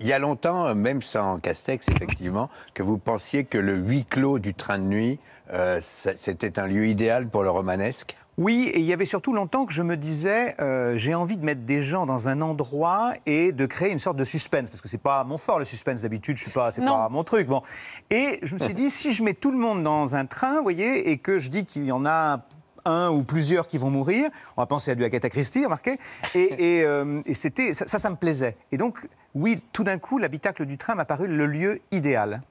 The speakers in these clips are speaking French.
il y a longtemps, euh, même sans Castex, effectivement, que vous pensiez que le huis clos du train de nuit, euh, c'était un lieu idéal pour le romanesque oui, et il y avait surtout longtemps que je me disais, euh, j'ai envie de mettre des gens dans un endroit et de créer une sorte de suspense, parce que c'est pas mon fort le suspense d'habitude, je suis pas, c'est pas mon truc. Bon, et je me suis dit, si je mets tout le monde dans un train, voyez, et que je dis qu'il y en a un ou plusieurs qui vont mourir. On va penser à du Agatha Christie, remarquez. Et, euh, et, c'était ça, ça, ça me plaisait. Et donc, oui, tout d'un coup, l'habitacle du train m'a paru le lieu idéal.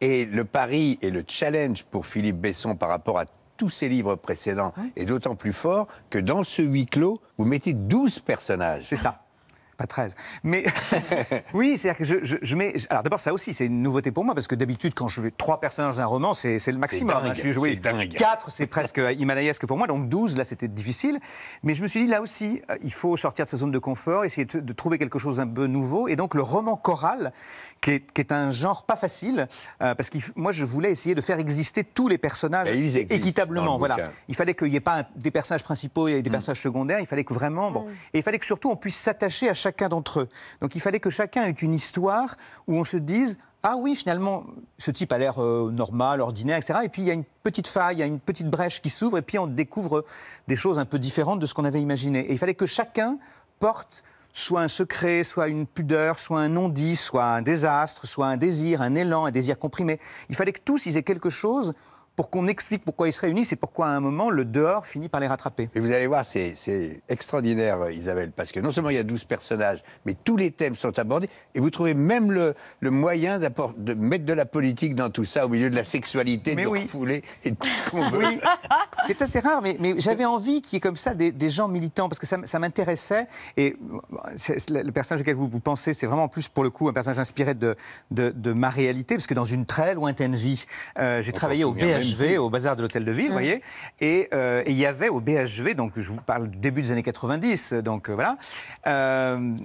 Et le pari et le challenge pour Philippe Besson par rapport à tous ses livres précédents est d'autant plus fort que dans ce huis clos, vous mettez 12 personnages. C'est ça. Pas 13. Mais oui, c'est-à-dire que je, je, mets. Alors d'abord, ça aussi, c'est une nouveauté pour moi, parce que d'habitude, quand je vais trois personnages d'un roman, c'est le maximum. Hein, je joué quatre, c'est presque himalayesque pour moi, donc 12, là, c'était difficile. Mais je me suis dit, là aussi, euh, il faut sortir de sa zone de confort, essayer de, trouver quelque chose un peu nouveau. Et donc, le roman choral, qui est, qui est un genre pas facile, euh, parce que moi, je voulais essayer de faire exister tous les personnages bah, équitablement. Voilà. Il fallait qu'il n'y ait pas des personnages principaux et des mm. personnages secondaires, il fallait que vraiment. Bon, mm. Et il fallait que surtout, on puisse s'attacher à chaque chacun d'entre eux. Donc il fallait que chacun ait une histoire où on se dise ah oui, finalement, ce type a l'air euh, normal, ordinaire, etc. Et puis il y a une petite faille, il y a une petite brèche qui s'ouvre, et puis on découvre des choses un peu différentes de ce qu'on avait imaginé. Et il fallait que chacun porte soit un secret, soit une pudeur, soit un non-dit, soit un désastre, soit un désir, un élan, un désir comprimé. Il fallait que tous ils aient quelque chose pour qu'on explique pourquoi ils se réunissent et pourquoi à un moment le dehors finit par les rattraper. Et vous allez voir, c'est extraordinaire euh, Isabelle, parce que non seulement il y a 12 personnages, mais tous les thèmes sont abordés, et vous trouvez même le, moyen de mettre de la politique dans tout ça, au milieu de la sexualité, mais de oui. refouler et tout ce qu'on veut. Oui. c'est assez rare, mais, mais j'avais envie qu'il y ait comme ça des, gens militants, parce que ça, m'intéressait, et le personnage auquel vous, pensez, c'est vraiment plus pour le coup un personnage inspiré de, de, ma réalité, parce que dans une très lointaine vie, euh, j'ai travaillé au BH, au bazar de l'Hôtel de Ville, vous hum. voyez. Euh, et, il y avait au BHV, donc je vous parle début des années 90, donc euh, voilà. Euh,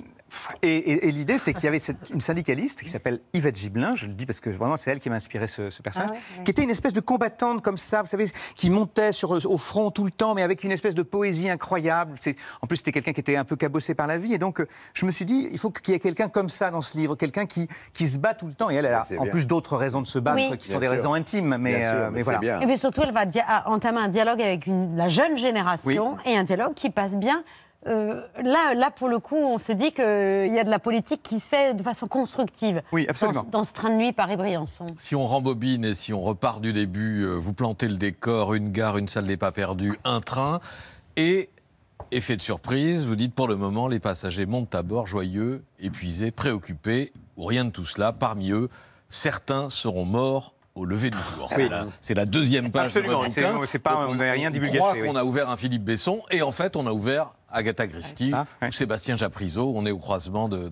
et, l'idée, c'est qu'il y avait une syndicaliste qui s'appelle Yvette Giblin je le dis parce que vraiment c'est elle qui m'a inspiré ce, personnage, ah qui était une espèce de combattante comme ça, vous savez, qui montait sur, au front tout le temps, mais avec une espèce de poésie incroyable. En plus, c'était quelqu'un qui était un peu cabossé par la vie. Et donc, euh, je me suis dit, il faut qu'il y ait quelqu'un comme ça dans ce livre, quelqu'un qui, qui se bat tout le temps. Et elle, elle a en plus d'autres raisons de se battre qui sont des raisons intimes. Mais, euh, mais, voilà. Et puis surtout, elle va entamer un dialogue avec la jeune génération et un dialogue qui passe bien euh, là, là, pour le coup, on se dit qu'il euh, y a de la politique qui se fait de façon constructive. Oui, Dans, ce train de nuit Paris-Briançon. Si on rembobine et si on repart du début, euh, vous plantez le décor, une gare, une salle n'est pas perdue, un train, et effet de surprise, vous dites pour le moment, les passagers montent à bord joyeux, épuisés, préoccupés, ou rien de tout cela. Parmi eux, certains seront morts au lever du jour. C'est la, deuxième page de votre bouquin. on, rien croit qu'on a ouvert un Philippe Besson et en fait on a ouvert Agatha Christie ou Sébastien Japrisot. On est au croisement de,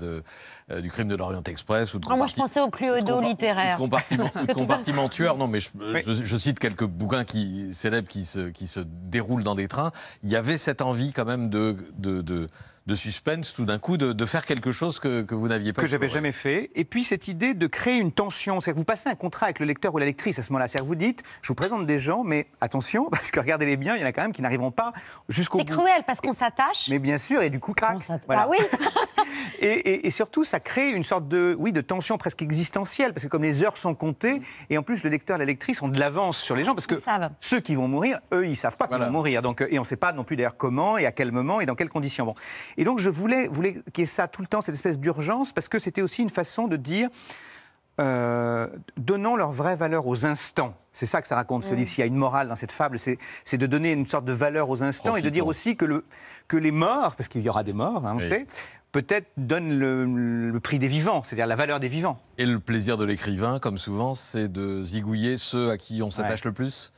euh, du crime de l'Orient Express. Ou de moi, je pensais au Cluedo littéraire. Ou compartiment, tueur. Non, mais je, cite quelques bouquins qui, célèbres qui se, qui se déroulent dans des trains. Il y avait cette envie quand même de, de de suspense tout d'un coup, de, faire quelque chose que, vous n'aviez pas Que j'avais jamais fait. Et puis cette idée de créer une tension, c'est-à-dire vous passez un contrat avec le lecteur ou la lectrice à ce moment-là, c'est-à-dire vous dites, je vous présente des gens, mais attention, parce que regardez-les bien, il y en a quand même qui n'arriveront pas jusqu'au bout. C'est cruel parce qu'on s'attache. Mais bien sûr, et du coup, crac. Ah oui Et, surtout, ça crée une sorte de, oui, de tension presque existentielle, parce que comme les heures sont comptées, et en plus, le lecteur et la lectrice ont de l'avance sur les gens, parce que ceux qui vont mourir, eux, ils savent pas qu'ils vont mourir. Donc, euh, et on ne sait pas non plus d'ailleurs comment, et à quel moment, et dans quelles conditions. Bon. Et donc, je voulais, voulais qu'il y ait ça tout le temps, cette espèce d'urgence, parce que c'était aussi une façon de dire euh, donnant leur vraie valeur aux instants. C'est ça que ça raconte celui-ci. Il y a une morale dans cette fable, c'est de donner une sorte de valeur aux instants et de dire aussi que, les morts, parce qu'il y aura des morts, hein, on sait, peut-être donnent le, prix des vivants, c'est-à-dire la valeur des vivants. Et le plaisir de l'écrivain, comme souvent, c'est de zigouiller ceux à qui on s'attache le plus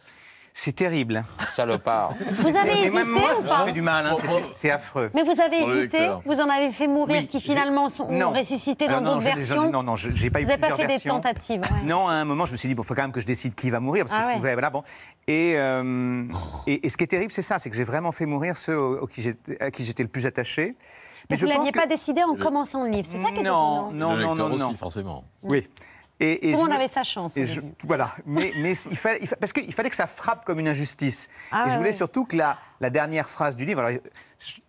c'est terrible. Salopard. Vous avez hésité même moi, ou pas Ça fait du mal, hein, oh, oh. c'est affreux. Mais vous avez hésité, vous en avez fait mourir, qui finalement sont ressuscités dans ah d'autres versions. Non, non, j'ai pas Vous n'avez pas fait des tentatives. Non, à un moment, je me suis dit, bon, faut quand même que je décide qui va mourir, parce que je ah pouvais, voilà, bon. Euh, et, et, ce qui est terrible, c'est ça, c'est que j'ai vraiment fait mourir ceux à qui j'étais le plus attaché. Mais je vous ne l'aviez pas décidé en commençant le livre, c'est ça qui est Non, non, non, non, non. Aussi, forcément. oui. Et, Tout le monde avait sa chance. voilà, mais, parce qu'il fallait que ça frappe comme une injustice. Ah et je voulais surtout que la, la dernière phrase du livre. Alors,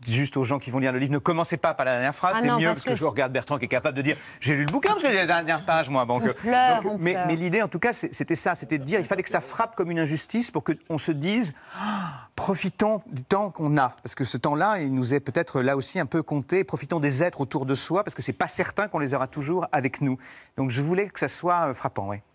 juste aux gens qui vont lire le livre, ne commencez pas par la dernière phrase, ah c'est mieux parce que, je regarde Bertrand qui est capable de dire j'ai lu le bouquin parce que j'ai la dernière page moi. Euh. mais, l'idée en tout cas c'était ça, c'était de dire il fallait que ça frappe comme une injustice pour qu'on se dise ah, profitons du temps qu'on a parce que ce temps-là il nous est peut-être là aussi un peu compté, profitons des êtres autour de soi parce que c'est pas certain qu'on les aura toujours avec nous. Donc je voulais que ça soit euh, frappant, oui.